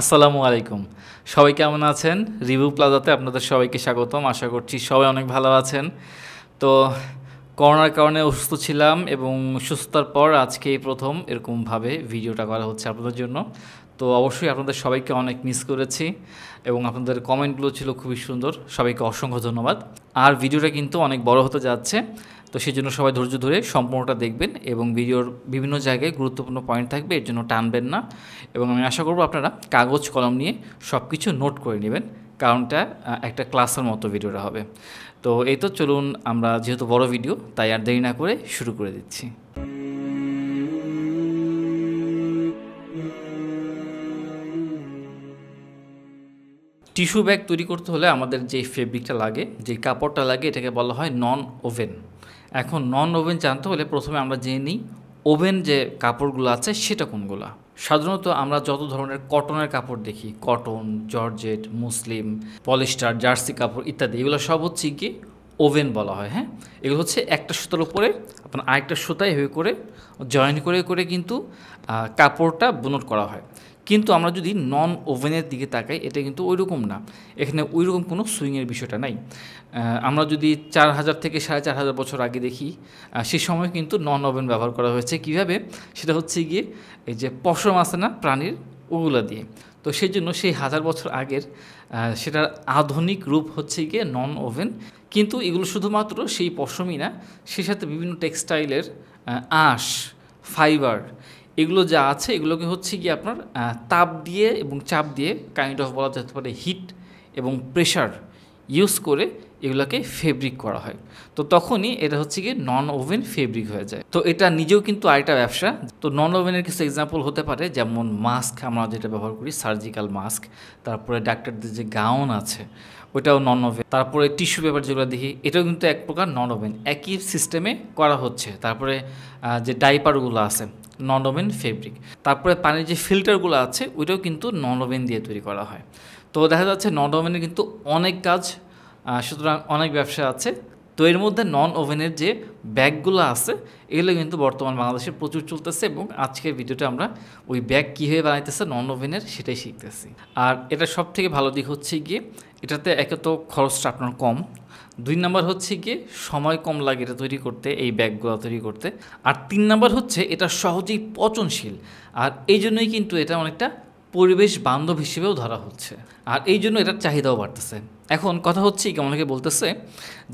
আসসালামু আলাইকুম সবাই কেমন আছেন রিভিউ প্লাজাতে আপনাদের সবাইকে স্বাগতম আশা করছি সবাই অনেক ভালো আছেন তো করোনার কারণে অসুস্থ ছিলাম এবং সুস্থতার পর আজকে প্রথম এরকমভাবে ভিডিওটা করা হচ্ছে আপনাদের জন্য তো অবশ্যই আপনাদের সবাইকে অনেক মিস করেছি এবং আপনাদের কমেন্টগুলো ছিল খুবই সুন্দর সবাইকে অসংখ্য ধন্যবাদ আর ভিডিওটা কিন্তু অনেক বড় হতে যাচ্ছে তো সেই জন্য সবাই ধৈর্য ধরে সম্পূর্ণটা দেখবেন এবং ভিডিওর বিভিন্ন জায়গায় গুরুত্বপূর্ণ পয়েন্ট থাকবে এর জন্য টানবেন না এবং আমি আশা করব আপনারা কাগজ কলম নিয়ে সব কিছু নোট করে নেবেন কারণটা একটা ক্লাসের মতো ভিডিওটা হবে তো এই তো চলুন আমরা যেহেতু বড় ভিডিও তাই আর দেরি না করে শুরু করে দিচ্ছি টিস্যু ব্যাগ তৈরি করতে হলে আমাদের যে ফেব্রিকটা লাগে যে কাপড়টা লাগে এটাকে বলা হয় নন ওভেন এখন নন ওভেন জানতে হলে প্রথমে আমরা জেনে নিই ওভেন যে কাপড়গুলো আছে সেটা কোনগুলো সাধারণত আমরা যত ধরনের কটনের কাপড় দেখি cotton georgette muslin polyester jersey কাপড় ইত্যাদি এগুলো সব হচ্ছে কি ওভেন বলা হয় হ্যাঁ এগুলো হচ্ছে একটা সুতার উপরে আপনার আরেকটা সুতায় হয়ে করে জয়েন করে করে কিন্তু কাপড়টা বুনট করা হয় কিন্তু আমরা যদি নন ওভেনের দিকে তাকাই এটা কিন্তু ওই রকম না এখানে ওই রকম কোনো সুইংয়ের বিষয়টা নাই আমরা যদি চার হাজার থেকে সাড়ে চার হাজার বছর আগে দেখি সে সময় কিন্তু নন ওভেন ব্যবহার করা হয়েছে কিভাবে সেটা হচ্ছে গিয়ে এই যে পশম আছে না প্রাণীর ওগুলা দিয়ে তো সেই জন্য সেই হাজার বছর আগের সেটার আধুনিক রূপ হচ্ছে গিয়ে নন ওভেন কিন্তু এগুলো শুধুমাত্র সেই পশমই না সে সাথে বিভিন্ন টেক্সটাইলের আঁশ ফাইবার এগুলো যা আছে এগুলোকে হচ্ছে কি আপনার তাপ দিয়ে এবং চাপ দিয়ে কাইন্ড অফ বলা যেতে পারে হিট এবং প্রেশার ইউজ করে এগুলোকে ফেব্রিক করা হয় তো তখনই এটা হচ্ছে কি নন ওভেন ফেব্রিক হয়ে যায় তো এটা নিজেও কিন্তু আরেকটা ব্যবসা তো নন ওভেনের কিছু এক্সাম্পল হতে পারে যেমন মাস্ক আমরা যেটা ব্যবহার করি সার্জিক্যাল মাস্ক তারপরে ডাক্তারদের যে গাউন আছে ওইটাও নন ওভেন তারপরে টিস্যু পেপার যেগুলো দেখি এটাও কিন্তু এক প্রকার নন ওভেন একই সিস্টেমে করা হচ্ছে তারপরে যে ডাইপারগুলো আছে ননওভেন ফেব্রিক তারপরে পানির যে ফিল্টারগুলো আছে ওইটাও কিন্তু ননওভেন দিয়ে তৈরি করা হয় তো দেখা যাচ্ছে ওভেনের কিন্তু অনেক কাজ সুতরাং অনেক ব্যবসা আছে তো এর মধ্যে নন ওভেনের যে ব্যাগগুলো আছে এগুলো কিন্তু বর্তমান বাংলাদেশে প্রচুর চলতেছে এবং আজকের ভিডিওতে আমরা ওই ব্যাগ কীভাবে বানাইতেছে নন ওভেনের সেটাই শিখতেছি আর এটা সব থেকে ভালো দিক হচ্ছে গিয়ে এটাতে একে তো খরচটা আপনার কম দুই নাম্বার হচ্ছে কি সময় কম লাগে এটা তৈরি করতে এই ব্যাগগুলো তৈরি করতে আর তিন নাম্বার হচ্ছে এটা সহজেই পচনশীল আর এই জন্যই কিন্তু এটা অনেকটা পরিবেশ বান্ধব হিসেবেও ধরা হচ্ছে আর এই জন্য এটার চাহিদাও বাড়তেছে এখন কথা হচ্ছে কি অনেকে বলতেছে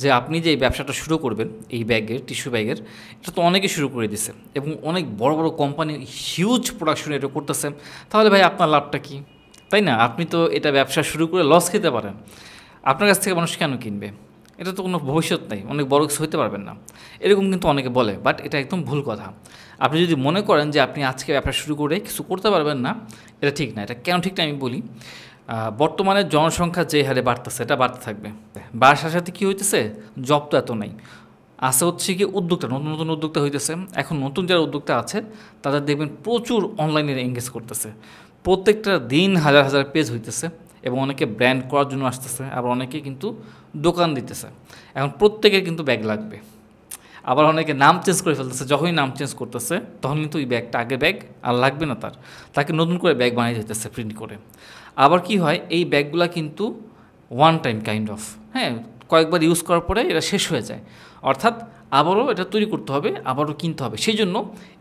যে আপনি যে এই ব্যবসাটা শুরু করবেন এই ব্যাগের টিস্যু ব্যাগের এটা তো অনেকে শুরু করে দিছে এবং অনেক বড় বড় কোম্পানি হিউজ প্রোডাকশন এটা করতেছে তাহলে ভাই আপনার লাভটা কি তাই না আপনি তো এটা ব্যবসা শুরু করে লস খেতে পারেন আপনার কাছ থেকে মানুষ কেন কিনবে এটা তো কোনো ভবিষ্যৎ নেই অনেক বড় কিছু হইতে পারবেন না এরকম কিন্তু অনেকে বলে বাট এটা একদম ভুল কথা আপনি যদি মনে করেন যে আপনি আজকে ব্যবসা শুরু করে কিছু করতে পারবেন না এটা ঠিক না এটা কেন ঠিক না আমি বলি বর্তমানে জনসংখ্যা যে হারে বাড়তেছে এটা বাড়তে থাকবে বাড়ার সাথে কী হইতেছে জব তো এত নেই আছে হচ্ছে কি উদ্যোক্তা নতুন নতুন উদ্যোক্তা হইতেছে এখন নতুন যারা উদ্যোক্তা আছে তাদের দেখবেন প্রচুর অনলাইনে এঙ্গেজ করতেছে প্রত্যেকটা দিন হাজার হাজার পেজ হইতেছে এবং অনেকে ব্র্যান্ড করার জন্য আসতেছে আবার অনেকে কিন্তু দোকান দিতেছে এখন প্রত্যেকের কিন্তু ব্যাগ লাগবে আবার অনেকে নাম চেঞ্জ করে ফেলতেছে যখনই নাম চেঞ্জ করতেছে তখন কিন্তু ওই ব্যাগটা আগে ব্যাগ আর লাগবে না তার তাকে নতুন করে ব্যাগ বানিয়ে দিতেছে প্রিন্ট করে আবার কি হয় এই ব্যাগগুলো কিন্তু ওয়ান টাইম কাইন্ড অফ হ্যাঁ কয়েকবার ইউজ করার পরে এটা শেষ হয়ে যায় অর্থাৎ আবারও এটা তৈরি করতে হবে আবারও কিনতে হবে সেই জন্য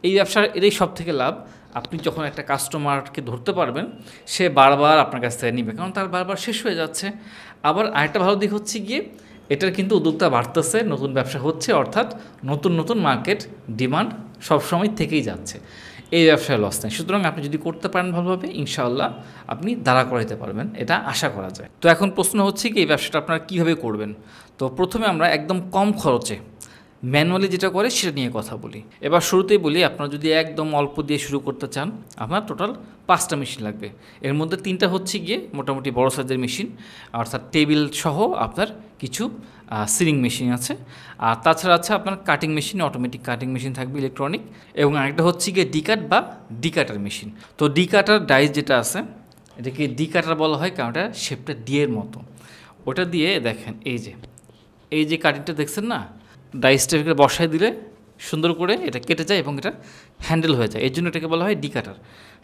এই ব্যবসার এটাই সব থেকে লাভ আপনি যখন একটা কাস্টমারকে ধরতে পারবেন সে বারবার আপনার কাছ থেকে নিবে কারণ তার বারবার শেষ হয়ে যাচ্ছে আবার আরেকটা ভালো দিক হচ্ছে গিয়ে এটার কিন্তু উদ্যোক্তা বাড়তেছে নতুন ব্যবসা হচ্ছে অর্থাৎ নতুন নতুন মার্কেট ডিমান্ড সবসময় থেকেই যাচ্ছে এই ব্যবসায় লস নেই সুতরাং আপনি যদি করতে পারেন ভালোভাবে ইনশাআল্লাহ আপনি দাঁড়া করাইতে পারবেন এটা আশা করা যায় তো এখন প্রশ্ন হচ্ছে কি এই ব্যবসাটা আপনারা কীভাবে করবেন তো প্রথমে আমরা একদম কম খরচে ম্যানুয়ালি যেটা করে সেটা নিয়ে কথা বলি এবার শুরুতেই বলি আপনারা যদি একদম অল্প দিয়ে শুরু করতে চান আপনার টোটাল পাঁচটা মেশিন লাগবে এর মধ্যে তিনটা হচ্ছে গিয়ে মোটামুটি বড় সাইজের মেশিন অর্থাৎ টেবিল সহ আপনার কিছু সিলিং মেশিন আছে আর তাছাড়া আছে আপনার cutting machine automatic cutting machine থাকবে ইলেকট্রনিক এবং আরেকটা হচ্ছে গিয়ে ডিকাট বা ডিকাটার মেশিন তো ডিকাটার ডাইস যেটা আছে এটাকে ডিকাটার বলা হয় কারণ এটা শেপটা ডিয়ের মতো ওটা দিয়ে দেখেন এই যে এই যে কাটিংটা দেখছেন না ডাইসটাকে বসায় দিলে সুন্দর করে এটা কেটে যায় এবং এটা হ্যান্ডেল হয়ে যায় এর জন্য এটাকে বলা হয় ডি কাটার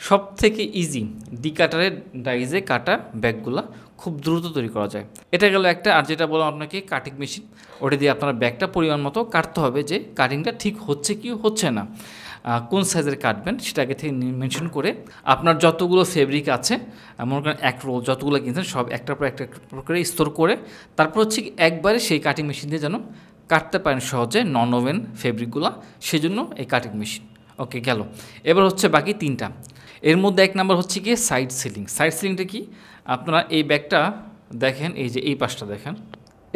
সব থেকে ইজি ডি কাটারের ডাইজে কাটা ব্যাগগুলো খুব দ্রুত তৈরি করা যায় এটা গেল একটা আর যেটা বললাম আপনাকে কাটিং মেশিন ওটা দিয়ে আপনার ব্যাগটা পরিমাণ মতো কাটতে হবে যে কাটিংটা ঠিক হচ্ছে কি হচ্ছে না কোন সাইজের কাটবেন সেটা আগে থেকে মেনশন করে আপনার যতগুলো ফেব্রিক আছে মনে করেন এক রোল যতগুলো কিনছেন সব একটার পর একটা করে স্তর করে তারপর হচ্ছে একবারে সেই কাটিং মেশিন দিয়ে যেন কাটতে পারেন সহজে নন ওভেন ফেব্রিকগুলো সেজন্য এই কাটিং মেশিন ওকে গেল এবার হচ্ছে বাকি তিনটা এর মধ্যে এক নাম্বার হচ্ছে কি সাইড সিলিং সাইড সিলিংটা কি আপনারা এই ব্যাগটা দেখেন এই যে এই পাশটা দেখেন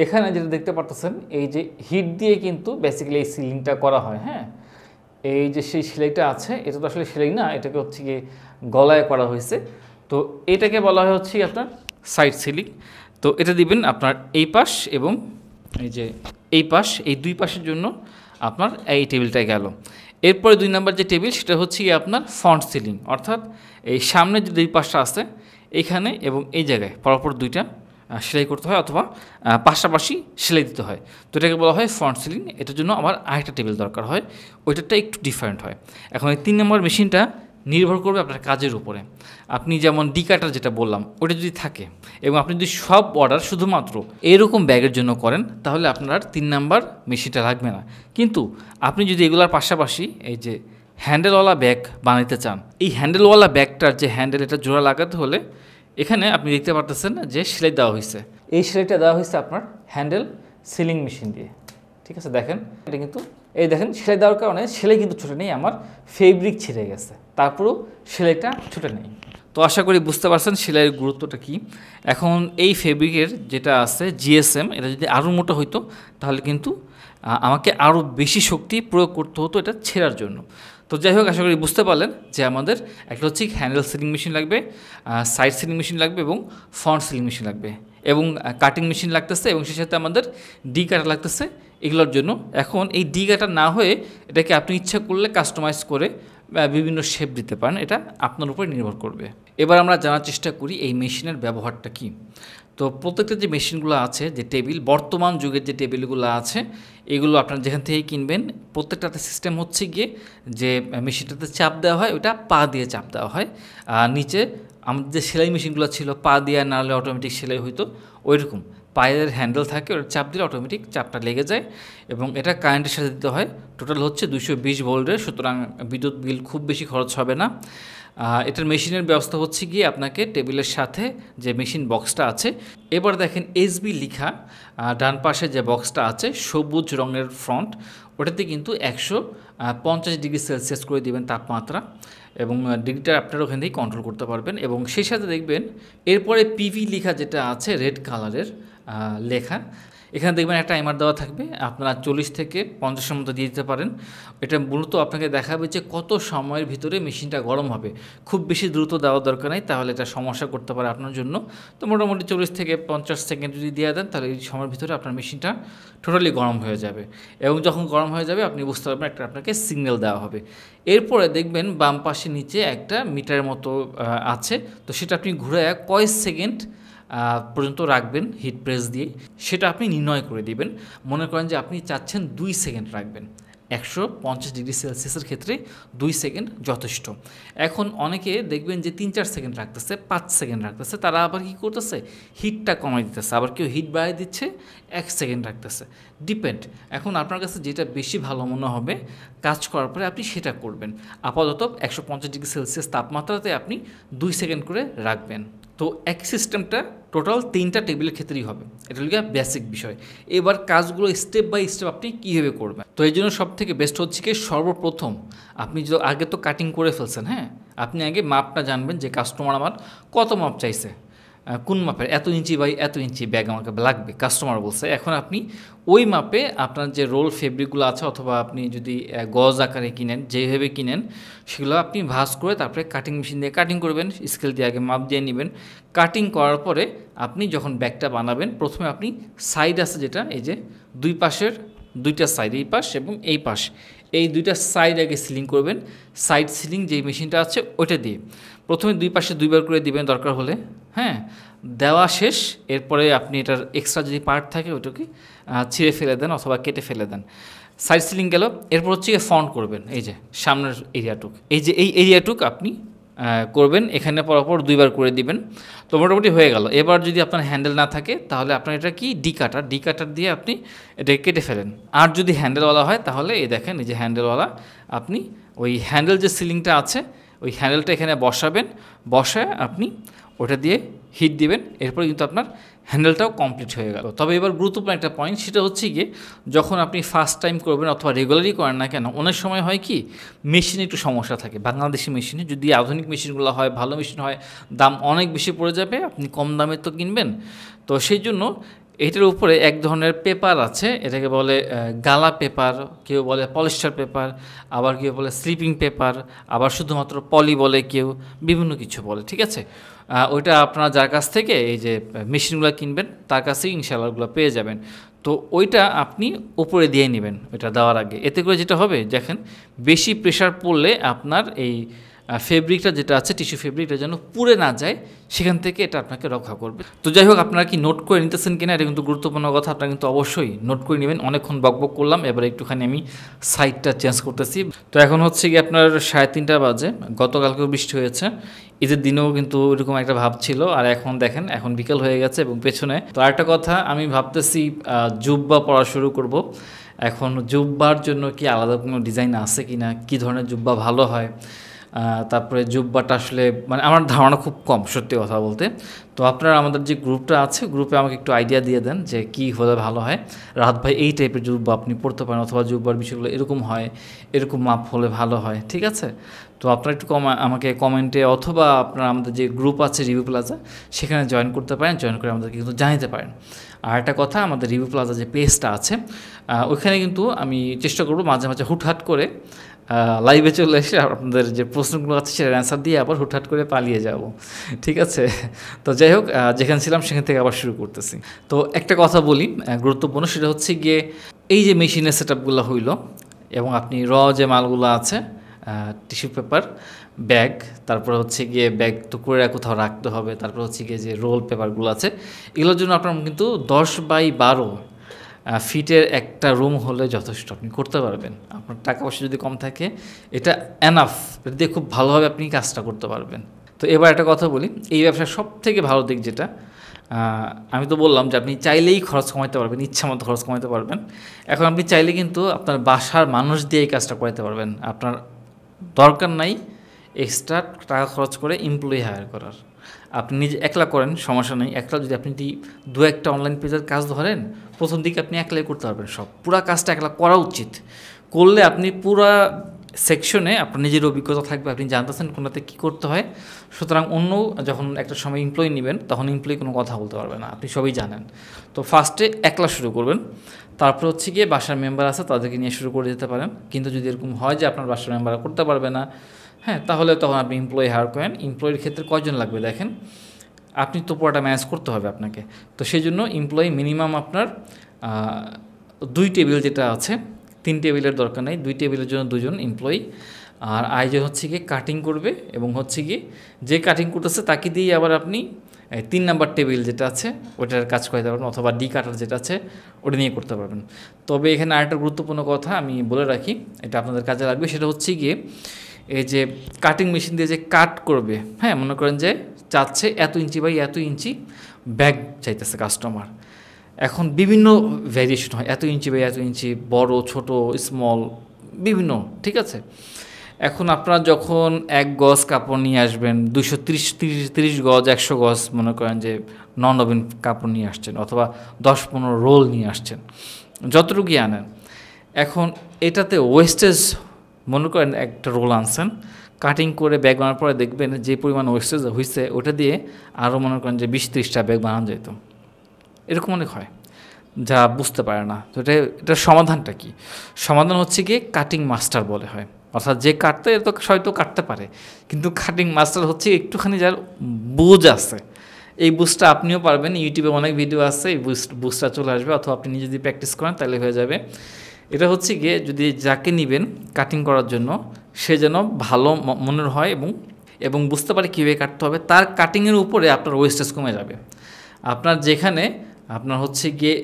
এখানে যেটা দেখতে পারতেছেন এই যে হিট দিয়ে কিন্তু বেসিক্যালি এই সিলিংটা করা হয় হ্যাঁ এই যে সেই সেলাইটা আছে এটা তো আসলে সেলাই না এটাকে হচ্ছে গিয়ে গলায় করা হয়েছে তো এটাকে বলা হয় হচ্ছে আপনার সাইড সিলিং তো এটা দিবেন আপনার এই পাশ এবং এই যে এই পাশ এই দুই পাশের জন্য আপনার এই টেবিলটা গেল এরপরে দুই নাম্বার যে টেবিল সেটা হচ্ছে আপনার ফ্রন্ট সিলিং অর্থাৎ এই সামনে যে দুই পাশটা আছে এইখানে এবং এই জায়গায় পরপর দুইটা সেলাই করতে হয় অথবা পাশাপাশি সেলাই দিতে হয় তো এটাকে বলা হয় ফ্রন্ট সিলিং এটার জন্য আমার আরেকটা টেবিল দরকার হয় ওইটারটা একটু ডিফারেন্ট হয় এখন এই তিন নম্বর মেশিনটা নির্ভর করবে আপনার কাজের উপরে আপনি যেমন ডিকাটার যেটা বললাম ওটা যদি থাকে এবং আপনি যদি সব অর্ডার শুধুমাত্র এরকম ব্যাগের জন্য করেন তাহলে আপনার তিন নাম্বার মেশিনটা লাগবে না কিন্তু আপনি যদি এগুলার পাশাপাশি এই যে হ্যান্ডেলওয়ালা ব্যাগ বানাতে চান এই হ্যান্ডেলওয়ালা ব্যাগটার যে হ্যান্ডেল এটা জোড়া লাগাতে হলে এখানে আপনি দেখতে পারতেছেন যে সেলাই দেওয়া হয়েছে এই সেলাইটা দেওয়া হয়েছে আপনার হ্যান্ডেল সিলিং মেশিন দিয়ে ঠিক আছে দেখেন এটা কিন্তু এই দেখেন সেলাই দেওয়ার কারণে সেলাই কিন্তু ছুটে নেই আমার ফেব্রিক ছিঁড়ে গেছে তারপরেও সেলাইটা ছুটে নেই তো আশা করি বুঝতে পারছেন সেলাইয়ের গুরুত্বটা কি এখন এই ফেব্রিকের যেটা আছে জিএসএম এটা যদি আরও মোটা হইতো তাহলে কিন্তু আমাকে আরও বেশি শক্তি প্রয়োগ করতে হতো এটা ছেঁড়ার জন্য তো যাই হোক আশা করি বুঝতে পারলেন যে আমাদের একটা হচ্ছে হ্যান্ডেল সিলিং মেশিন লাগবে সাইড সিলিং মেশিন লাগবে এবং ফ্রন্ট সিলিং মেশিন লাগবে এবং কাটিং মেশিন লাগতেছে এবং সেই সাথে আমাদের ডি কাটা লাগতেছে এগুলোর জন্য এখন এই ডি কাটা না হয়ে এটাকে আপনি ইচ্ছা করলে কাস্টমাইজ করে বিভিন্ন শেপ দিতে পারেন এটা আপনার উপরে নির্ভর করবে এবার আমরা জানার চেষ্টা করি এই মেশিনের ব্যবহারটা কি তো প্রত্যেকটা যে মেশিনগুলো আছে যে টেবিল বর্তমান যুগের যে টেবিলগুলো আছে এগুলো আপনারা যেখান থেকে কিনবেন প্রত্যেকটাতে সিস্টেম হচ্ছে গিয়ে যে মেশিনটাতে চাপ দেওয়া হয় ওটা পা দিয়ে চাপ দেওয়া হয় আর নিচে আমাদের যে সেলাই মেশিনগুলো ছিল পা দিয়ে নাহলে অটোমেটিক সেলাই হইতো ওইরকম পায়ের হ্যান্ডেল থাকে ওটা চাপ দিলে অটোমেটিক চাপটা লেগে যায় এবং এটা কারেন্টের সাথে দিতে হয় টোটাল হচ্ছে দুশো বিশ ভোল্টের সুতরাং বিদ্যুৎ বিল খুব বেশি খরচ হবে না এটার মেশিনের ব্যবস্থা হচ্ছে গিয়ে আপনাকে টেবিলের সাথে যে মেশিন বক্সটা আছে এবার দেখেন এসবি লিখা ডান পাশে যে বক্সটা আছে সবুজ রঙের ফ্রন্ট ওটাতে কিন্তু একশো পঞ্চাশ ডিগ্রি সেলসিয়াস করে দিবেন তাপমাত্রা এবং ডিগ্রিটা আপনারা ওখান থেকে কন্ট্রোল করতে পারবেন এবং সেই সাথে দেখবেন এরপরে পিভি লিখা যেটা আছে রেড কালারের লেখা এখানে দেখবেন একটা টাইমার দেওয়া থাকবে আপনারা চল্লিশ থেকে পঞ্চাশের মতো দিয়ে দিতে পারেন এটা মূলত আপনাকে দেখাবে যে কত সময়ের ভিতরে মেশিনটা গরম হবে খুব বেশি দ্রুত দেওয়ার দরকার নেই তাহলে এটা সমস্যা করতে পারে আপনার জন্য তো মোটামুটি চল্লিশ থেকে পঞ্চাশ সেকেন্ড যদি দিয়ে দেন তাহলে এই সময়ের ভিতরে আপনার মেশিনটা টোটালি গরম হয়ে যাবে এবং যখন গরম হয়ে যাবে আপনি বুঝতে পারবেন একটা আপনাকে সিগন্যাল দেওয়া হবে এরপরে দেখবেন বাম পাশে নিচে একটা মিটার মতো আছে তো সেটা আপনি ঘুরে কয় সেকেন্ড পর্যন্ত রাখবেন হিট প্রেস দিয়ে সেটা আপনি নির্ণয় করে দিবেন মনে করেন যে আপনি চাচ্ছেন দুই সেকেন্ড রাখবেন একশো পঞ্চাশ ডিগ্রি সেলসিয়াসের ক্ষেত্রে দুই সেকেন্ড যথেষ্ট এখন অনেকে দেখবেন যে তিন চার সেকেন্ড রাখতেছে পাঁচ সেকেন্ড রাখতেছে তারা আবার কি করতেছে হিটটা কমাই দিতেছে আবার কেউ হিট বাড়িয়ে দিচ্ছে এক সেকেন্ড রাখতেছে ডিপেন্ড এখন আপনার কাছে যেটা বেশি ভালো মনে হবে কাজ করার পরে আপনি সেটা করবেন আপাতত একশো পঞ্চাশ ডিগ্রি সেলসিয়াস তাপমাত্রাতে আপনি দুই সেকেন্ড করে রাখবেন তো এক সিস্টেমটা টোটাল তিনটা টেবিলের ক্ষেত্রেই হবে এটা হলো বেসিক বিষয় এবার কাজগুলো স্টেপ বাই স্টেপ আপনি কীভাবে করবেন তো এই জন্য সব থেকে বেস্ট হচ্ছে কি সর্বপ্রথম আপনি যদি আগে তো কাটিং করে ফেলছেন হ্যাঁ আপনি আগে মাপটা জানবেন যে কাস্টমার আমার কত মাপ চাইছে কোন মাপের এত ইঞ্চি বাই এত ইঞ্চি ব্যাগ আমাকে লাগবে কাস্টমার বলছে এখন আপনি ওই মাপে আপনার যে রোল ফেব্রিকগুলো আছে অথবা আপনি যদি গজ আকারে কিনেন যেভাবে কিনেন সেগুলো আপনি ভাস করে তারপরে কাটিং মেশিন দিয়ে কাটিং করবেন স্কেল দিয়ে আগে মাপ দিয়ে নেবেন কাটিং করার পরে আপনি যখন ব্যাগটা বানাবেন প্রথমে আপনি সাইড আছে যেটা এই যে দুই পাশের দুইটা সাইড এই পাশ এবং এই পাশ এই দুইটা সাইড আগে সিলিং করবেন সাইড সিলিং যে মেশিনটা আছে ওটা দিয়ে প্রথমে দুই পাশে দুইবার করে দিবেন দরকার হলে হ্যাঁ দেওয়া শেষ এরপরে আপনি এটার এক্সট্রা যদি পার্ট থাকে ওইটুকি ছিঁড়ে ফেলে দেন অথবা কেটে ফেলে দেন সাইড সিলিং গেল এরপর হচ্ছে ফন্ট করবেন এই যে সামনের এরিয়াটুক এই যে এই এরিয়াটুক আপনি করবেন এখানে পরপর দুইবার করে দিবেন তো মোটামুটি হয়ে গেল এবার যদি আপনার হ্যান্ডেল না থাকে তাহলে আপনার এটা কি ডি কাটার ডি কাটার দিয়ে আপনি এটা কেটে ফেলেন আর যদি হ্যান্ডেলওয়ালা হয় তাহলে এই দেখেন এই যে হ্যান্ডেলওয়ালা আপনি ওই হ্যান্ডেল যে সিলিংটা আছে ওই হ্যান্ডেলটা এখানে বসাবেন বসায় আপনি ওটা দিয়ে হিট দিবেন এরপরে কিন্তু আপনার হ্যান্ডেলটাও কমপ্লিট হয়ে গেল তবে এবার গুরুত্বপূর্ণ একটা পয়েন্ট সেটা হচ্ছে গিয়ে যখন আপনি ফার্স্ট টাইম করবেন অথবা রেগুলারই করেন না কেন অনেক সময় হয় কি মেশিনে একটু সমস্যা থাকে বাংলাদেশি মেশিনে যদি আধুনিক মেশিনগুলো হয় ভালো মেশিন হয় দাম অনেক বেশি পড়ে যাবে আপনি কম দামে তো কিনবেন তো সেই জন্য এটার উপরে এক ধরনের পেপার আছে এটাকে বলে গালা পেপার কেউ বলে পলিস্টার পেপার আবার কেউ বলে স্লিপিং পেপার আবার শুধুমাত্র পলি বলে কেউ বিভিন্ন কিছু বলে ঠিক আছে ওইটা আপনারা যার কাছ থেকে এই যে মেশিনগুলো কিনবেন তার কাছেই ইনশাল্লাহগুলো পেয়ে যাবেন তো ওইটা আপনি উপরে দিয়ে নেবেন ওইটা দেওয়ার আগে এতে করে যেটা হবে দেখেন বেশি প্রেশার পড়লে আপনার এই ফেব্রিকটা যেটা আছে টিস্যু ফেব্রিকটা যেন পুড়ে না যায় সেখান থেকে এটা আপনাকে রক্ষা করবে তো যাই হোক আপনারা কি নোট করে নিতেছেন কিনা এটা কিন্তু গুরুত্বপূর্ণ কথা আপনারা কিন্তু অবশ্যই নোট করে নেবেন অনেকক্ষণ বকবক করলাম এবার একটুখানি আমি সাইডটা চেঞ্জ করতেছি তো এখন হচ্ছে কি আপনার সাড়ে তিনটা বাজে গতকালকেও বৃষ্টি হয়েছে ঈদের দিনেও কিন্তু এরকম একটা ভাব ছিল আর এখন দেখেন এখন বিকেল হয়ে গেছে এবং পেছনে তো আরেকটা কথা আমি ভাবতেছি জুব্বা পড়া শুরু করব এখন জুব্বার জন্য কি আলাদা কোনো ডিজাইন আছে কি না কী ধরনের জুব্বা ভালো হয় তারপরে জুব্বাটা আসলে মানে আমার ধারণা খুব কম সত্যি কথা বলতে তো আপনারা আমাদের যে গ্রুপটা আছে গ্রুপে আমাকে একটু আইডিয়া দিয়ে দেন যে কি হলে ভালো হয় রাহাত ভাই এই টাইপের জুব্বা আপনি পড়তে পারেন অথবা জুব্বার বিষয়গুলো এরকম হয় এরকম মাপ হলে ভালো হয় ঠিক আছে তো আপনারা একটু কম আমাকে কমেন্টে অথবা আপনারা আমাদের যে গ্রুপ আছে রিভিউ প্লাজা সেখানে জয়েন করতে পারেন জয়েন করে আমাদেরকে কিন্তু জানাতে পারেন আর একটা কথা আমাদের রিভিউ প্লাজা যে পেজটা আছে ওইখানে কিন্তু আমি চেষ্টা করব মাঝে মাঝে হুটহাট করে লাইভে চলে এসে আপনাদের যে প্রশ্নগুলো আছে সেটার অ্যান্সার দিয়ে আবার হুটহাট করে পালিয়ে যাব ঠিক আছে তো যাই হোক যেখানে ছিলাম সেখান থেকে আবার শুরু করতেছি তো একটা কথা বলি গুরুত্বপূর্ণ সেটা হচ্ছে গিয়ে এই যে মেশিনের সেট আপগুলো হইল এবং আপনি র যে মালগুলো আছে টিস্যু পেপার ব্যাগ তারপর হচ্ছে গিয়ে ব্যাগ তো করে কোথাও রাখতে হবে তারপর হচ্ছে গিয়ে যে রোল পেপারগুলো আছে এগুলোর জন্য আপনার কিন্তু দশ বাই বারো ফিটের একটা রুম হলে যথেষ্ট আপনি করতে পারবেন আপনার টাকা পয়সা যদি কম থাকে এটা অ্যানাফ এটা দিয়ে খুব ভালোভাবে আপনি কাজটা করতে পারবেন তো এবার একটা কথা বলি এই ব্যবসার সব থেকে ভালো দিক যেটা আমি তো বললাম যে আপনি চাইলেই খরচ কমাইতে পারবেন ইচ্ছা মতো খরচ কমাইতে পারবেন এখন আপনি চাইলে কিন্তু আপনার বাসার মানুষ দিয়ে এই কাজটা করাইতে পারবেন আপনার দরকার নাই এক্সট্রা টাকা খরচ করে এমপ্লয়ি হায়ার করার আপনি নিজে একলা করেন সমস্যা নেই একলা যদি আপনি যদি দু একটা অনলাইন পেজের কাজ ধরেন প্রথম দিকে আপনি একলাই করতে পারবেন সব পুরো কাজটা একলা করা উচিত করলে আপনি পুরা সেকশনে আপনার নিজের অভিজ্ঞতা থাকবে আপনি জানতেছেন কোনটাতে কী করতে হয় সুতরাং অন্য যখন একটা সময় এমপ্লয়ি নেবেন তখন এমপ্লয়ি কোনো কথা বলতে পারবে না আপনি সবই জানেন তো ফার্স্টে একলা শুরু করবেন তারপর হচ্ছে গিয়ে বাসার মেম্বার আছে তাদেরকে নিয়ে শুরু করে দিতে পারেন কিন্তু যদি এরকম হয় যে আপনার বাসার মেম্বার করতে পারবে না হ্যাঁ তাহলে তখন আপনি এমপ্লয়ি হায়ার করেন এমপ্লয়ির ক্ষেত্রে কয়জন লাগবে দেখেন আপনি তো পুরোটা ম্যানেজ করতে হবে আপনাকে তো সেই জন্য এমপ্লয়ি মিনিমাম আপনার দুই টেবিল যেটা আছে তিন টেবিলের দরকার নেই দুই টেবিলের জন্য দুজন এমপ্লয়ি আর আয়োজন হচ্ছে গিয়ে কাটিং করবে এবং হচ্ছে গিয়ে যে কাটিং করতেছে তাকে দিয়ে আবার আপনি তিন নাম্বার টেবিল যেটা আছে ওটার কাজ করাতে পারবেন অথবা ডি কাটার যেটা আছে ওটা নিয়ে করতে পারবেন তবে এখানে আরেকটা গুরুত্বপূর্ণ কথা আমি বলে রাখি এটা আপনাদের কাজে লাগবে সেটা হচ্ছে গিয়ে এই যে কাটিং মেশিন দিয়ে যে কাট করবে হ্যাঁ মনে করেন যে চাচ্ছে এত ইঞ্চি বাই এত ইঞ্চি ব্যাগ চাইতেছে কাস্টমার এখন বিভিন্ন ভ্যারিয়েশন হয় এত ইঞ্চি বাই এত ইঞ্চি বড় ছোট স্মল বিভিন্ন ঠিক আছে এখন আপনারা যখন এক গজ কাপড় নিয়ে আসবেন দুশো তিরিশ তিরিশ তিরিশ গজ একশো গজ মনে করেন যে নন নবীন কাপড় নিয়ে আসছেন অথবা দশ পনেরো রোল নিয়ে আসছেন যতটুকুই আনেন এখন এটাতে ওয়েস্টেজ মনে করেন একটা রোল আনছেন কাটিং করে ব্যাগ বানার পরে দেখবেন যে পরিমাণ ওয়েস্টেজ হয়েছে ওটা দিয়ে আরও মনে করেন যে বিশ ত্রিশটা ব্যাগ বানানো যেত এরকম অনেক হয় যা বুঝতে পারে না তো এটা এটার সমাধানটা কি সমাধান হচ্ছে গিয়ে কাটিং মাস্টার বলে হয় অর্থাৎ যে কাটতে তো হয়তো কাটতে পারে কিন্তু কাটিং মাস্টার হচ্ছে একটুখানি যার বুঝ আছে এই বুঝটা আপনিও পারবেন ইউটিউবে অনেক ভিডিও আছে এই বুঝটা চলে আসবে অথবা আপনি নিজে যদি প্র্যাকটিস করেন তাহলে হয়ে যাবে এটা হচ্ছে গিয়ে যদি যাকে নেবেন কাটিং করার জন্য সে যেন ভালো মনের হয় এবং এবং বুঝতে পারে কীভাবে কাটতে হবে তার কাটিংয়ের উপরে আপনার ওয়েস্টেজ কমে যাবে আপনার যেখানে আপনার হচ্ছে গিয়ে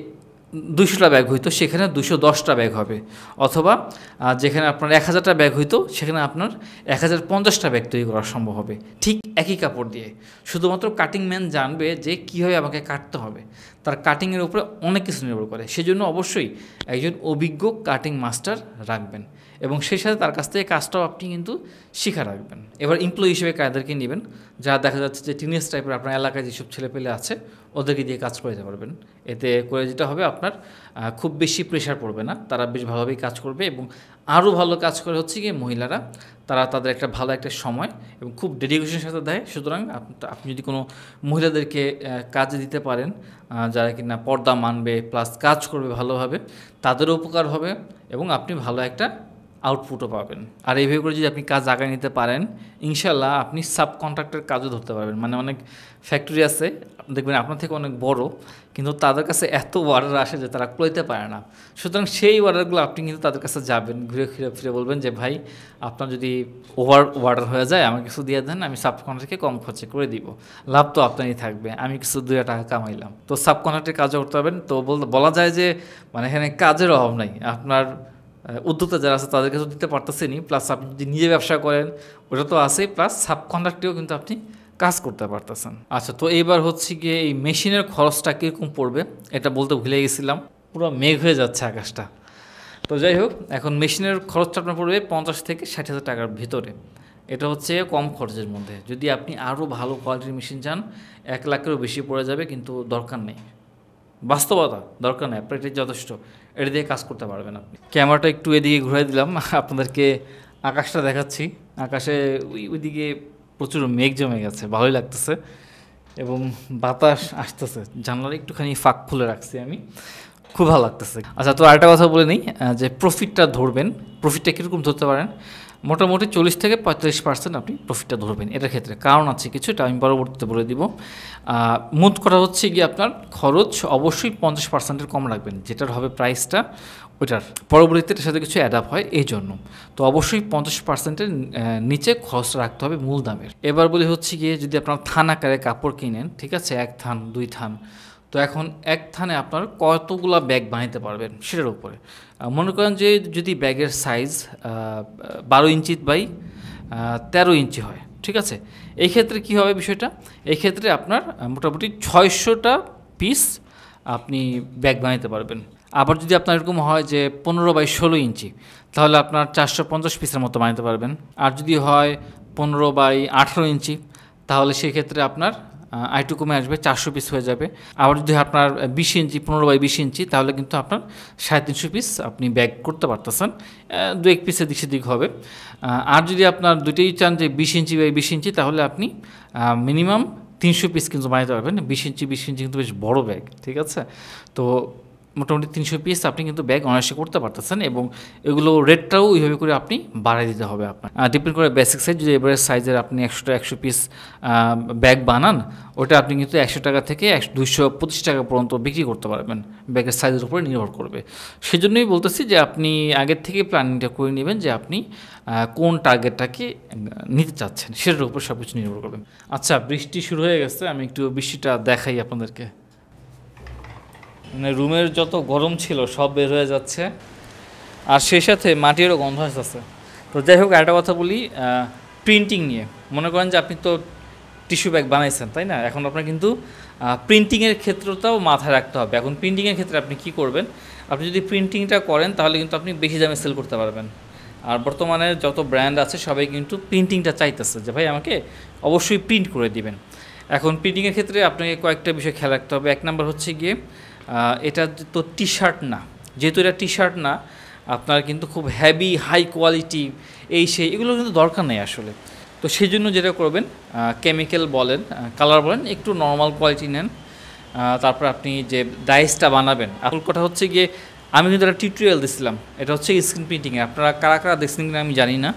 দুশোটা ব্যাগ হইতো সেখানে দুশো দশটা ব্যাগ হবে অথবা যেখানে আপনার এক হাজারটা ব্যাগ হইতো সেখানে আপনার এক হাজার পঞ্চাশটা ব্যাগ তৈরি করা সম্ভব হবে ঠিক একই কাপড় দিয়ে শুধুমাত্র কাটিং ম্যান জানবে যে কীভাবে আমাকে কাটতে হবে তার কাটিংয়ের উপরে অনেক কিছু নির্ভর করে সেজন্য অবশ্যই একজন অভিজ্ঞ কাটিং মাস্টার রাখবেন এবং সেই সাথে তার কাছ থেকে কাজটাও আপনি কিন্তু শিখে রাখবেন এবার এমপ্লয়ি হিসেবে কাদেরকে নেবেন যা দেখা যাচ্ছে যে টিনেজ টাইপের আপনার এলাকায় যেসব ছেলেপেলে আছে ওদেরকে দিয়ে কাজ করাতে পারবেন এতে করে যেটা হবে আপনার খুব বেশি প্রেশার পড়বে না তারা বেশ ভালোভাবেই কাজ করবে এবং আরও ভালো কাজ করে হচ্ছে কি মহিলারা তারা তাদের একটা ভালো একটা সময় এবং খুব ডেডিকেশনের সাথে দেয় সুতরাং আপনি যদি কোনো মহিলাদেরকে কাজে দিতে পারেন যারা কিনা পর্দা মানবে প্লাস কাজ করবে ভালোভাবে তাদেরও উপকার হবে এবং আপনি ভালো একটা আউটপুটও পাবেন আর এইভাবে করে যদি আপনি কাজ আগায় নিতে পারেন ইনশাল্লাহ আপনি সাব কন্ট্রাক্টের কাজও ধরতে পারবেন মানে অনেক ফ্যাক্টরি আছে দেখবেন আপনার থেকে অনেক বড় কিন্তু তাদের কাছে এত অর্ডার আসে যে তারা কইতে পারে না সুতরাং সেই অর্ডারগুলো আপনি কিন্তু তাদের কাছে যাবেন ঘুরে ফিরে ফিরে বলবেন যে ভাই আপনার যদি ওভার অর্ডার হয়ে যায় আমাকে কিছু দিয়ে দেন আমি সাব কন্ট্রাক্টকে কম খরচে করে দিব লাভ তো আপনারই থাকবে আমি কিছু দুই টাকা কামাইলাম তো সাব কন্ট্রাক্টের কাজও করতে পারবেন তো বলতে বলা যায় যে মানে এখানে কাজের অভাব নাই আপনার উদ্যোক্তা যারা আছে তাদের কাছেও দিতে পারতেছেনি প্লাস আপনি যদি নিজে ব্যবসা করেন ওটা তো আছে প্লাস সাবকন্ট্রাক্টেও কিন্তু আপনি কাজ করতে পারতেছেন আচ্ছা তো এইবার হচ্ছে গিয়ে এই মেশিনের খরচটা কীরকম পড়বে এটা বলতে ভুলে গেছিলাম পুরো মেঘ হয়ে যাচ্ছে আকাশটা তো যাই হোক এখন মেশিনের খরচটা আপনার পড়বে পঞ্চাশ থেকে ষাট হাজার টাকার ভিতরে এটা হচ্ছে কম খরচের মধ্যে যদি আপনি আরও ভালো কোয়ালিটির মেশিন চান এক লাখেরও বেশি পড়ে যাবে কিন্তু দরকার নেই বাস্তবতা দরকার নেই প্র্যাকটিস যথেষ্ট এটা দিয়ে কাজ করতে পারবেন আপনি ক্যামেরাটা একটু এদিকে ঘুরে দিলাম আপনাদেরকে আকাশটা দেখাচ্ছি আকাশে ওই ওইদিকে প্রচুর মেঘ জমে গেছে ভালোই লাগতেছে এবং বাতাস আসতেছে জানলার একটুখানি ফাঁক খুলে রাখছি আমি খুব ভালো লাগতেছে আচ্ছা তো আরেকটা কথা বলে নিই যে প্রফিটটা ধরবেন প্রফিটটা কীরকম ধরতে পারেন মোটামুটি চল্লিশ থেকে পঁয়তাল্লিশ পার্সেন্ট আপনি প্রফিটটা ধরবেন এটার ক্ষেত্রে কারণ আছে কিছু এটা আমি পরবর্তীতে বলে দিব মোট করা হচ্ছে গিয়ে আপনার খরচ অবশ্যই পঞ্চাশ পার্সেন্টের কম রাখবেন যেটার হবে প্রাইসটা ওইটার পরবর্তীতে এটার সাথে কিছু অ্যাডাপ হয় এই জন্য তো অবশ্যই পঞ্চাশ পার্সেন্টের নিচে খরচ রাখতে হবে মূল দামের এবার বলি হচ্ছে গিয়ে যদি আপনার থান আকারে কাপড় কিনেন ঠিক আছে এক থান দুই থান তো এখন এক থানে আপনার কতগুলা ব্যাগ বানাইতে পারবেন সেটার উপরে মনে করেন যে যদি ব্যাগের সাইজ বারো ইঞ্চি বাই তেরো ইঞ্চি হয় ঠিক আছে এই ক্ষেত্রে কি হবে বিষয়টা এই ক্ষেত্রে আপনার মোটামুটি ছয়শোটা পিস আপনি ব্যাগ বানাতে পারবেন আবার যদি আপনার এরকম হয় যে পনেরো বাই ষোলো ইঞ্চি তাহলে আপনার চারশো পঞ্চাশ পিসের মতো বানাতে পারবেন আর যদি হয় পনেরো বাই আঠেরো ইঞ্চি তাহলে সেক্ষেত্রে আপনার আইটু কমে আসবে চারশো পিস হয়ে যাবে আবার যদি আপনার বিশ ইঞ্চি পনেরো বাই বিশ ইঞ্চি তাহলে কিন্তু আপনার সাড়ে তিনশো পিস আপনি ব্যাগ করতে পারতেছেন দু এক পিসের দিক সেদিক হবে আর যদি আপনার দুটোই চান যে বিশ ইঞ্চি বাই বিশ ইঞ্চি তাহলে আপনি মিনিমাম তিনশো পিস কিন্তু বানাতে পারবেন বিশ ইঞ্চি বিশ ইঞ্চি কিন্তু বেশ বড় ব্যাগ ঠিক আছে তো মোটামুটি তিনশো পিস আপনি কিন্তু ব্যাগ অনায়াসে করতে পারতেছেন এবং এগুলো রেটটাও ওইভাবে করে আপনি বাড়াই দিতে হবে আপনার ডিপেন্ড করে বেসিক সাইজ যদি এবারের সাইজের আপনি একশোটা একশো পিস ব্যাগ বানান ওটা আপনি কিন্তু একশো টাকা থেকে একশো দুইশো পঁচিশ টাকা পর্যন্ত বিক্রি করতে পারবেন ব্যাগের সাইজের উপরে নির্ভর করবে সেজন্যই বলতেছি যে আপনি আগের থেকে প্ল্যানিংটা করে নেবেন যে আপনি কোন টার্গেটটাকে নিতে চাচ্ছেন সেটার উপর সব কিছু নির্ভর করবেন আচ্ছা বৃষ্টি শুরু হয়ে গেছে আমি একটু বৃষ্টিটা দেখাই আপনাদেরকে মানে রুমের যত গরম ছিল সব বের হয়ে যাচ্ছে আর সেই সাথে মাটিরও গন্ধ আসতেছে তো যাই হোক একটা কথা বলি প্রিন্টিং নিয়ে মনে করেন যে আপনি তো টিস্যু ব্যাগ বানাইছেন তাই না এখন আপনার কিন্তু প্রিন্টিংয়ের ক্ষেত্রটাও মাথায় রাখতে হবে এখন প্রিন্টিংয়ের ক্ষেত্রে আপনি কি করবেন আপনি যদি প্রিন্টিংটা করেন তাহলে কিন্তু আপনি বেশি দামে সেল করতে পারবেন আর বর্তমানে যত ব্র্যান্ড আছে সবাই কিন্তু প্রিন্টিংটা চাইতেছে যে ভাই আমাকে অবশ্যই প্রিন্ট করে দিবেন এখন প্রিন্টিংয়ের ক্ষেত্রে আপনাকে কয়েকটা বিষয় খেয়াল রাখতে হবে এক নাম্বার হচ্ছে গিয়ে এটা তো টি শার্ট না যেহেতু এটা টি শার্ট না আপনার কিন্তু খুব হ্যাভি হাই কোয়ালিটি এই সেই এগুলো কিন্তু দরকার নেই আসলে তো সেই জন্য যেটা করবেন কেমিক্যাল বলেন কালার বলেন একটু নর্মাল কোয়ালিটি নেন তারপর আপনি যে ডাইসটা বানাবেন আসল কথা হচ্ছে গিয়ে আমি কিন্তু একটা টিউটোরিয়াল দিছিলাম এটা হচ্ছে স্ক্রিন প্রিন্টিংয়ে আপনারা কারা কারা দেখছেন কিনা আমি জানি না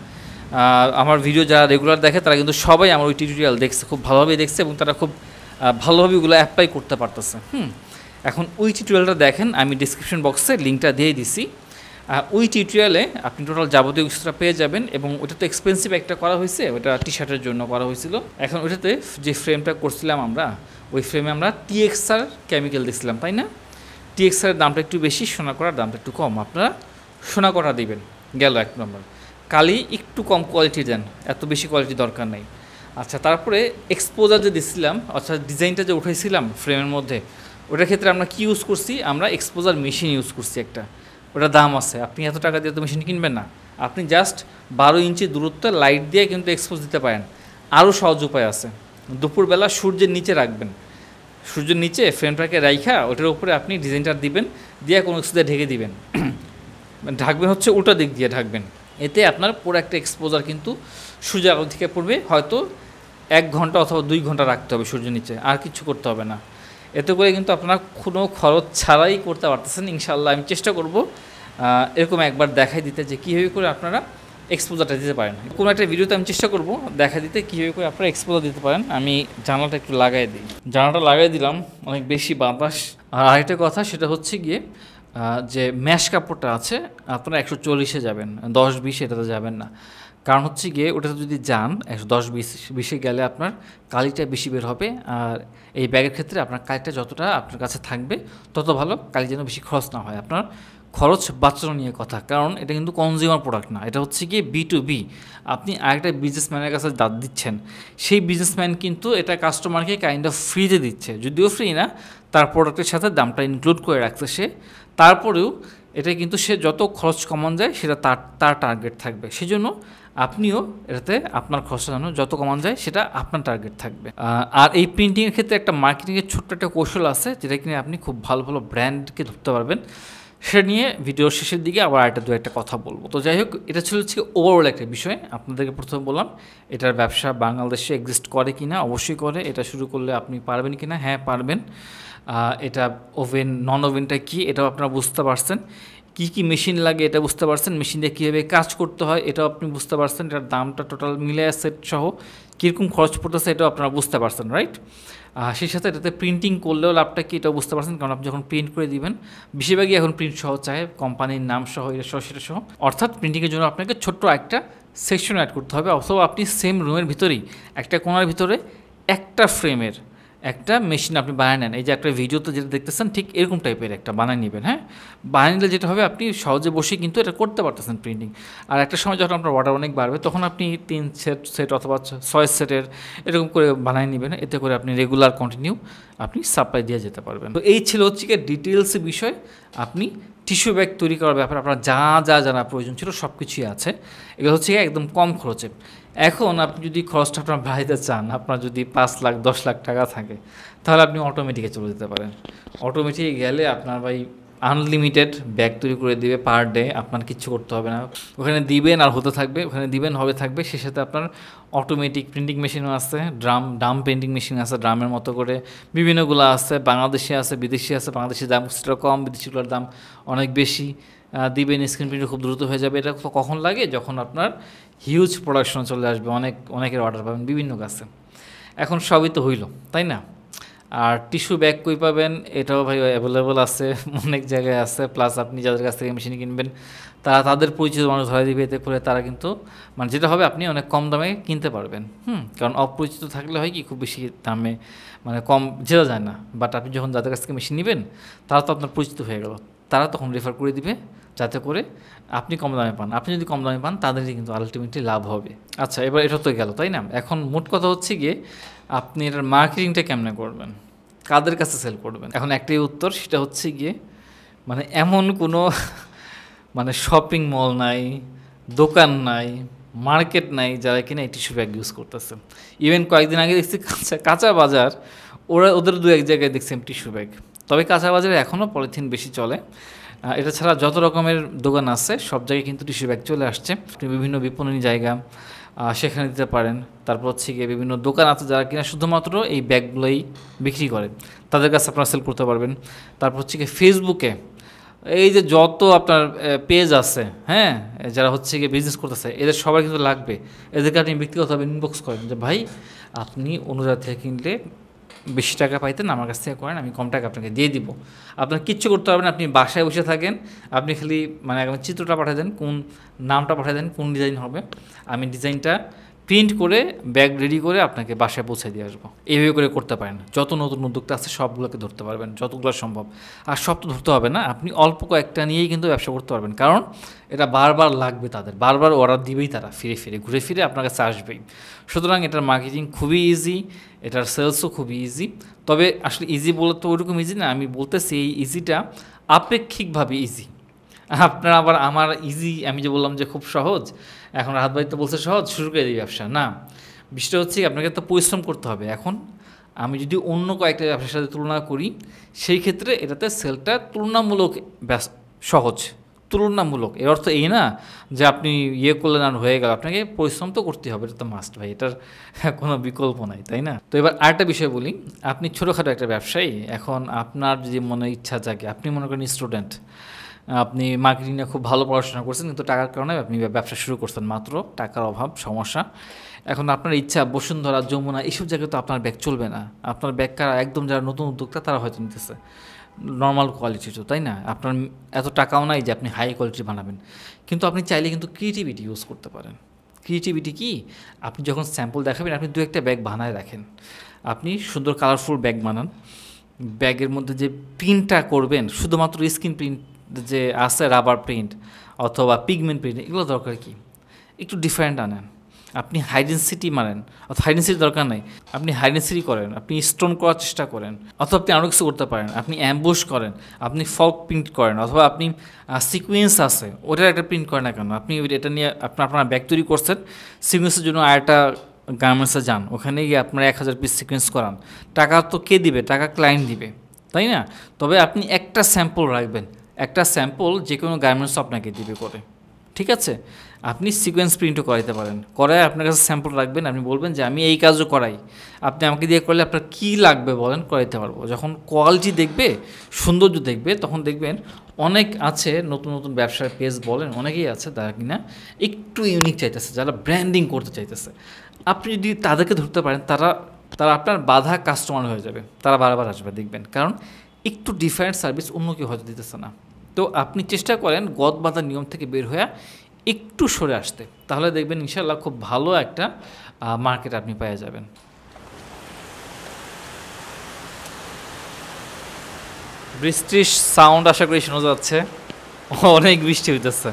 আমার ভিডিও যারা রেগুলার দেখে তারা কিন্তু সবাই আমার ওই টিউটোরিয়াল দেখছে খুব ভালোভাবেই দেখছে এবং তারা খুব ভালোভাবে ওগুলো অ্যাপ্লাই করতে পারতেছে হুম এখন ওই টিউটোরিয়ালটা দেখেন আমি ডিসক্রিপশন বক্সে লিঙ্কটা দিয়ে দিছি ওই টিউটোরিয়ালে আপনি টোটাল যাবতীয় কিছুটা পেয়ে যাবেন এবং ওটা তো এক্সপেন্সিভ একটা করা হয়েছে ওটা টি শার্টের জন্য করা হয়েছিল এখন ওটাতে যে ফ্রেমটা করছিলাম আমরা ওই ফ্রেমে আমরা টিএক্সআর কেমিক্যাল দিছিলাম তাই না টিএক্সআর দামটা একটু বেশি সোনা করার দামটা একটু কম আপনারা সোনা করা দেবেন গেল এক নম্বর কালি একটু কম কোয়ালিটি দেন এত বেশি কোয়ালিটি দরকার নেই আচ্ছা তারপরে এক্সপোজার যে দিছিলাম অর্থাৎ ডিজাইনটা যে উঠেছিলাম ফ্রেমের মধ্যে ওটার ক্ষেত্রে আমরা কি ইউজ করছি আমরা এক্সপোজার মেশিন ইউজ করছি একটা ওটা দাম আছে আপনি এত টাকা দিয়ে তো মেশিন কিনবেন না আপনি জাস্ট বারো ইঞ্চি দূরত্ব লাইট দিয়ে কিন্তু এক্সপোজ দিতে পারেন আরও সহজ উপায় আছে দুপুরবেলা সূর্যের নিচে রাখবেন সূর্যের নিচে ফ্রেমটাকে রাইখা ওটার উপরে আপনি ডিজাইনটা দিবেন দিয়ে কোনো কিছু দিয়ে ঢেকে দিবেন ঢাকবেন হচ্ছে উল্টা দিক দিয়ে ঢাকবেন এতে আপনার পুরো একটা এক্সপোজার কিন্তু সূর্য আলো থেকে পড়বে হয়তো এক ঘন্টা অথবা দুই ঘন্টা রাখতে হবে সূর্যের নিচে আর কিছু করতে হবে না এতে করে কিন্তু আপনারা কোনো খরচ ছাড়াই করতে পারতেছেন ইনশাল্লাহ আমি চেষ্টা করব এরকম একবার দেখাই দিতে যে কীভাবে করে আপনারা এক্সপোজারটা দিতে পারেন কোনো একটা ভিডিওতে আমি চেষ্টা করব দেখা দিতে কীভাবে করে আপনারা এক্সপোজার দিতে পারেন আমি জানালাটা একটু লাগাই দিই জানালাটা লাগাই দিলাম অনেক বেশি বাতাস আর আরেকটা কথা সেটা হচ্ছে গিয়ে যে ম্যাশ কাপড়টা আছে আপনারা একশো চল্লিশে যাবেন দশ বিশে এটাতে যাবেন না কারণ হচ্ছে গিয়ে ওটাতে যদি যান একশো দশ বিশে গেলে আপনার কালিটা বেশি বের হবে আর এই ব্যাগের ক্ষেত্রে আপনার কালিটা যতটা আপনার কাছে থাকবে তত ভালো কালি যেন বেশি খরচ না হয় আপনার খরচ বাঁচানো নিয়ে কথা কারণ এটা কিন্তু কনজিউমার প্রোডাক্ট না এটা হচ্ছে গিয়ে বি টু বি আপনি আরেকটা বিজনেসম্যানের কাছে দাঁত দিচ্ছেন সেই বিজনেসম্যান কিন্তু এটা কাস্টমারকে কাইন্ড অফ ফ্রিতে দিচ্ছে যদিও ফ্রি না তার প্রোডাক্টের সাথে দামটা ইনক্লুড করে রাখছে সে তারপরেও এটা কিন্তু সে যত খরচ কমান যায় সেটা তার তার টার্গেট থাকবে সেজন্য আপনিও এটাতে আপনার খরচা জানো যত কমান যায় সেটা আপনার টার্গেট থাকবে আর এই প্রিন্টিংয়ের ক্ষেত্রে একটা মার্কেটিংয়ের ছোট্ট একটা কৌশল আছে যেটা কিনে আপনি খুব ভালো ভালো ব্র্যান্ডকে ধরতে পারবেন সেটা নিয়ে ভিডিওর শেষের দিকে আবার একটা দু একটা কথা বলবো তো যাই হোক এটা ছিল হচ্ছে ওভারঅল একটা বিষয় আপনাদেরকে প্রথমে বললাম এটার ব্যবসা বাংলাদেশে এক্সিস্ট করে কি না অবশ্যই করে এটা শুরু করলে আপনি পারবেন কি না হ্যাঁ পারবেন এটা ওভেন নন ওভেনটা কী এটাও আপনারা বুঝতে পারছেন কি কি মেশিন লাগে এটা বুঝতে পারছেন মেশিন দিয়ে কীভাবে কাজ করতে হয় এটাও আপনি বুঝতে পারছেন এটার দামটা টোটাল মিলে সেট সহ কীরকম খরচ পড়তেছে এটাও আপনারা বুঝতে পারছেন রাইট সেই সাথে এটাতে প্রিন্টিং করলেও লাভটা কি এটাও বুঝতে পারছেন কারণ আপনি যখন প্রিন্ট করে দিবেন বেশিরভাগই এখন প্রিন্ট সহ চায় কোম্পানির নাম সহ এটা সহ সেটা সহ অর্থাৎ প্রিন্টিংয়ের জন্য আপনাকে ছোট্ট একটা সেকশন অ্যাড করতে হবে অথবা আপনি সেম রুমের ভিতরেই একটা কোনার ভিতরে একটা ফ্রেমের একটা মেশিন আপনি বানিয়ে নেন এই যে একটা ভিডিওতে যেটা দেখতেছেন ঠিক এরকম টাইপের একটা বানিয়ে নেবেন হ্যাঁ বানিয়ে নিলে যেটা হবে আপনি সহজে বসে কিন্তু এটা করতে পারতেছেন প্রিন্টিং আর একটা সময় যখন আপনার অর্ডার অনেক বাড়বে তখন আপনি তিন সেট সেট অথবা ছয় সেটের এরকম করে বানিয়ে নেবেন এতে করে আপনি রেগুলার কন্টিনিউ আপনি সাপ্লাই দিয়ে যেতে পারবেন তো এই ছিল হচ্ছে কি ডিটেলস বিষয় আপনি টিস্যু ব্যাগ তৈরি করার ব্যাপারে আপনার যা যা জানা প্রয়োজন ছিল সব কিছুই আছে এগুলো হচ্ছে একদম কম খরচে এখন আপনি যদি খরচটা আপনার বাড়াইতে চান আপনার যদি পাঁচ লাখ দশ লাখ টাকা থাকে তাহলে আপনি অটোমেটিকে চলে যেতে পারেন অটোমেটিক গেলে আপনার ভাই আনলিমিটেড ব্যাগ তৈরি করে দিবে পার ডে আপনার কিচ্ছু করতে হবে না ওখানে দিবেন আর হতে থাকবে ওখানে দিবেন হবে থাকবে সে সাথে আপনার অটোমেটিক প্রিন্টিং মেশিনও আছে ড্রাম ড্রাম প্রিন্টিং মেশিন আছে ড্রামের মতো করে বিভিন্নগুলো আছে বাংলাদেশে আছে বিদেশি আছে বাংলাদেশের দাম সেটা কম বিদেশিগুলোর দাম অনেক বেশি দিবেন স্ক্রিন প্রিন্ট খুব দ্রুত হয়ে যাবে এটা কখন লাগে যখন আপনার হিউজ প্রোডাকশন চলে আসবে অনেক অনেকের অর্ডার পাবেন বিভিন্ন কাছে এখন সবই তো হইল তাই না আর টিস্যু ব্যাগ কই পাবেন এটাও ভাই অ্যাভেলেবল আছে অনেক জায়গায় আছে প্লাস আপনি যাদের কাছ থেকে মেশিন কিনবেন তারা তাদের পরিচিত মানুষ ধরে দিবে এতে করে তারা কিন্তু মানে যেটা হবে আপনি অনেক কম দামে কিনতে পারবেন হুম কারণ অপরিচিত থাকলে হয় কি খুব বেশি দামে মানে কম যেটা যায় না বাট আপনি যখন যাদের কাছ থেকে মেশিন নেবেন তারা তো আপনার পরিচিত হয়ে গেল তারা তখন রেফার করে দিবে যাতে করে আপনি কম দামে পান আপনি যদি কম দামে পান তাদেরই কিন্তু আলটিমেটলি লাভ হবে আচ্ছা এবার এটা তো গেল তাই না এখন মোট কথা হচ্ছে গিয়ে আপনি এটার মার্কেটিংটা কেমনে করবেন কাদের কাছে সেল করবেন এখন একটাই উত্তর সেটা হচ্ছে গিয়ে মানে এমন কোনো মানে শপিং মল নাই দোকান নাই মার্কেট নাই যারা কিনা এই টিস্যু ব্যাগ ইউজ করতেছে ইভেন কয়েকদিন আগে দেখছি কাঁচা কাঁচা বাজার ওরা ওদের দু এক জায়গায় দেখছি টিস্যু ব্যাগ তবে কাঁচা বাজারে এখনও পলিথিন বেশি চলে এটা ছাড়া যত রকমের দোকান আছে সব জায়গায় কিন্তু টিস্যু ব্যাগ চলে আসছে আপনি বিভিন্ন বিপণনী জায়গা সেখানে দিতে পারেন তারপর হচ্ছে গিয়ে বিভিন্ন দোকান আছে যারা কিনা শুধুমাত্র এই ব্যাগগুলোই বিক্রি করে তাদের কাছে আপনারা সেল করতে পারবেন তারপর হচ্ছে গিয়ে ফেসবুকে এই যে যত আপনার পেজ আছে হ্যাঁ যারা হচ্ছে গিয়ে বিজনেস করতেছে এদের সবাই কিন্তু লাগবে এদেরকে আপনি ব্যক্তিগতভাবে ইনবক্স করেন যে ভাই আপনি অনুরাগ থেকে কিনলে বেশি টাকা পাইতেন আমার কাছ থেকে করেন আমি কম টাকা আপনাকে দিয়ে দিব আপনার কিচ্ছু করতে পারবেন আপনি বাসায় বসে থাকেন আপনি খালি মানে চিত্রটা পাঠিয়ে দেন কোন নামটা পাঠিয়ে দেন কোন ডিজাইন হবে আমি ডিজাইনটা প্রিন্ট করে ব্যাগ রেডি করে আপনাকে বাসায় পৌঁছে দিয়ে আসবো এইভাবে করে করতে পারেন যত নতুন উদ্যোক্তা আছে সবগুলোকে ধরতে পারবেন যতগুলো সম্ভব আর সব তো ধরতে হবে না আপনি অল্প কয়েকটা নিয়েই কিন্তু ব্যবসা করতে পারবেন কারণ এটা বারবার লাগবে তাদের বারবার অর্ডার দিবেই তারা ফিরে ফিরে ঘুরে ফিরে আপনার কাছে আসবেই সুতরাং এটার মার্কেটিং খুবই ইজি এটার সেলসও খুবই ইজি তবে আসলে ইজি বলে তো ওরকম ইজি না আমি বলতেছি এই ইজিটা আপেক্ষিকভাবে ইজি আপনারা আবার আমার ইজি আমি যে বললাম যে খুব সহজ এখন রাহাত ভাই তো বলছে সহজ শুরু করে দিই ব্যবসা না বিষয়টা হচ্ছে আপনাকে তো পরিশ্রম করতে হবে এখন আমি যদি অন্য কয়েকটা ব্যবসার সাথে তুলনা করি সেই ক্ষেত্রে এটাতে সেলটা তুলনামূলক সহজ তুলনামূলক এর অর্থ এই না যে আপনি ইয়ে করলেন আর হয়ে গেল আপনাকে পরিশ্রম তো করতে হবে এটা তো মাস্ট ভাই এটার কোনো বিকল্প নাই তাই না তো এবার আরেকটা বিষয় বলি আপনি ছোটোখাটো একটা ব্যবসায়ী এখন আপনার যদি মনে ইচ্ছা জাগে আপনি মনে করেন স্টুডেন্ট আপনি মার্কেটিং নিয়ে খুব ভালো পড়াশোনা করছেন কিন্তু টাকার কারণে আপনি ব্যবসা শুরু করছেন মাত্র টাকার অভাব সমস্যা এখন আপনার ইচ্ছা বসুন্ধরা যমুনা এইসব জায়গায় তো আপনার ব্যাগ চলবে না আপনার ব্যাগ কারা একদম যারা নতুন উদ্যোক্তা তারা হয়তো নিতেছে নর্মাল কোয়ালিটি তো তাই না আপনার এত টাকাও নাই যে আপনি হাই কোয়ালিটি বানাবেন কিন্তু আপনি চাইলে কিন্তু ক্রিয়েটিভিটি ইউজ করতে পারেন ক্রিয়েটিভিটি কি আপনি যখন স্যাম্পল দেখাবেন আপনি দু একটা ব্যাগ বানায় রাখেন আপনি সুন্দর কালারফুল ব্যাগ বানান ব্যাগের মধ্যে যে প্রিন্টটা করবেন শুধুমাত্র স্ক্রিন প্রিন্ট যে আছে রাবার প্রিন্ট অথবা পিগমেন্ট প্রিন্ট এগুলো দরকার কি একটু ডিফারেন্ট আনেন আপনি হাইডেন্সিটি মারেন অথবা হাইডেন্সিটি দরকার নেই আপনি হাইডেন্সিটি করেন আপনি স্টোন করার চেষ্টা করেন অথবা আপনি আরও কিছু করতে পারেন আপনি অ্যাম্বুশ করেন আপনি ফক প্রিন্ট করেন অথবা আপনি সিকুয়েন্স আছে ওটার একটা প্রিন্ট করেন না কেন আপনি এটা নিয়ে আপনার আপনার ব্যাগ তৈরি করছেন সিকুয়েন্সের জন্য আর একটা গার্মেন্টসে যান ওখানে গিয়ে আপনার এক হাজার পিস সিকুয়েন্স করান টাকা তো কে দিবে টাকা ক্লায়েন্ট দিবে তাই না তবে আপনি একটা স্যাম্পল রাখবেন একটা স্যাম্পল যে কোনো গার্মেন্টস আপনাকে দিবে করে ঠিক আছে আপনি সিকোয়েন্স প্রিন্টও করাইতে পারেন করায় আপনার কাছে স্যাম্পল রাখবেন আপনি বলবেন যে আমি এই কাজও করাই আপনি আমাকে দিয়ে করলে আপনার কী লাগবে বলেন করাইতে পারবো যখন কোয়ালিটি দেখবে সৌন্দর্য দেখবে তখন দেখবেন অনেক আছে নতুন নতুন ব্যবসার পেজ বলেন অনেকেই আছে তারা কিনা একটু ইউনিক চাইতেছে যারা ব্র্যান্ডিং করতে চাইতেছে আপনি যদি তাদেরকে ধরতে পারেন তারা তারা আপনার বাধা কাস্টমার হয়ে যাবে তারা বারবার আসবে দেখবেন কারণ একটু ডিফারেন্ট সার্ভিস অন্য কেউ হয়তো দিতেছে না তো আপনি চেষ্টা করেন গদ বাঁধার নিয়ম থেকে বের হয়ে একটু সরে আসতে তাহলে দেখবেন ইনশাল্লাহ খুব ভালো একটা মার্কেট আপনি পেয়ে যাবেন বৃষ্টির সাউন্ড আশা করি শোনা যাচ্ছে অনেক বৃষ্টি হইতেছে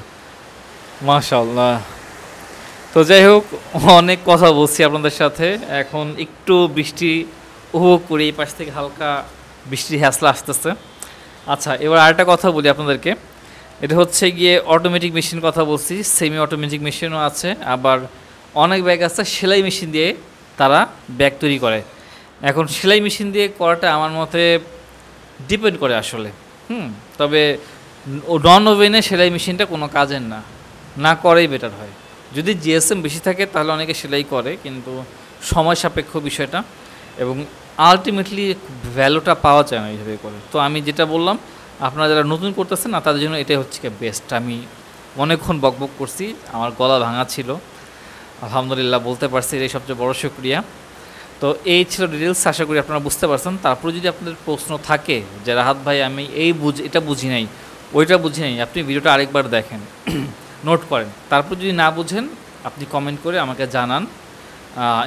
মাশাল্লাহ তো যাই হোক অনেক কথা বলছি আপনাদের সাথে এখন একটু বৃষ্টি উপভোগ করি এই পাশ থেকে হালকা বৃষ্টির হ্যাসলা আসতেছে আচ্ছা এবার আরেকটা কথা বলি আপনাদেরকে এটা হচ্ছে গিয়ে অটোমেটিক মেশিন কথা বলছি সেমি অটোমেটিক মেশিনও আছে আবার অনেক ব্যাগ আছে সেলাই মেশিন দিয়ে তারা ব্যাগ তৈরি করে এখন সেলাই মেশিন দিয়ে করাটা আমার মতে ডিপেন্ড করে আসলে হুম তবে নন ওভেনে সেলাই মেশিনটা কোনো কাজের না না করেই বেটার হয় যদি জিএসএম বেশি থাকে তাহলে অনেকে সেলাই করে কিন্তু সময় সাপেক্ষ বিষয়টা এবং আলটিমেটলি ভ্যালুটা পাওয়া যায় না এইভাবে করে তো আমি যেটা বললাম আপনারা যারা নতুন করতেছেন না তাদের জন্য এটাই হচ্ছে বেস্ট আমি অনেকক্ষণ বকবক করছি আমার গলা ভাঙা ছিল আলহামদুলিল্লাহ বলতে পারছি এটাই সবচেয়ে বড় শুক্রিয়া তো এই ছিল ডিটেলস আশা করি আপনারা বুঝতে পারছেন তারপরে যদি আপনাদের প্রশ্ন থাকে যে রাহাত ভাই আমি এই বুঝি এটা বুঝি নাই ওইটা বুঝি নাই আপনি ভিডিওটা আরেকবার দেখেন নোট করেন তারপর যদি না বুঝেন আপনি কমেন্ট করে আমাকে জানান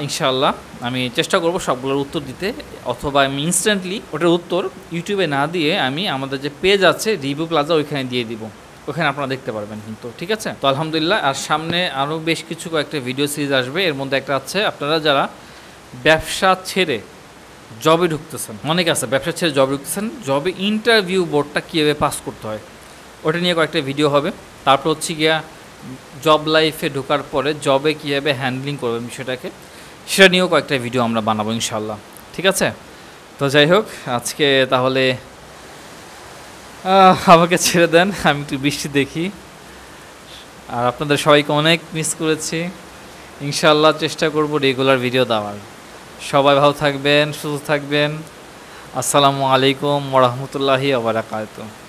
ইনশাআল্লাহ আমি চেষ্টা করব সবগুলোর উত্তর দিতে অথবা আমি ইনস্ট্যান্টলি ওটার উত্তর ইউটিউবে না দিয়ে আমি আমাদের যে পেজ আছে রিভিউ প্লাজা ওইখানে দিয়ে দিব ওখানে আপনারা দেখতে পারবেন কিন্তু ঠিক আছে তো আলহামদুলিল্লাহ আর সামনে আরও বেশ কিছু কয়েকটা ভিডিও সিরিজ আসবে এর মধ্যে একটা আছে আপনারা যারা ব্যবসা ছেড়ে জবে ঢুকতেছেন অনেক আছে ব্যবসা ছেড়ে জবে ঢুকতেছেন জবে ইন্টারভিউ বোর্ডটা কীভাবে পাস করতে হয় ওটা নিয়ে কয়েকটা ভিডিও হবে তারপর হচ্ছে গিয়া জব লাইফে ঢোকার পরে জবে কীভাবে হ্যান্ডলিং করবে বিষয়টাকে সেটা নিয়েও কয়েকটা ভিডিও আমরা বানাবো ইনশাল্লাহ ঠিক আছে তো যাই হোক আজকে তাহলে আমাকে ছেড়ে দেন আমি একটু বৃষ্টি দেখি আর আপনাদের সবাইকে অনেক মিস করেছি ইনশাল্লাহ চেষ্টা করব রেগুলার ভিডিও দেওয়ার সবাই ভালো থাকবেন সুস্থ থাকবেন আসসালামু আলাইকুম ওরহমতুল্লাহি আবরাকাতুম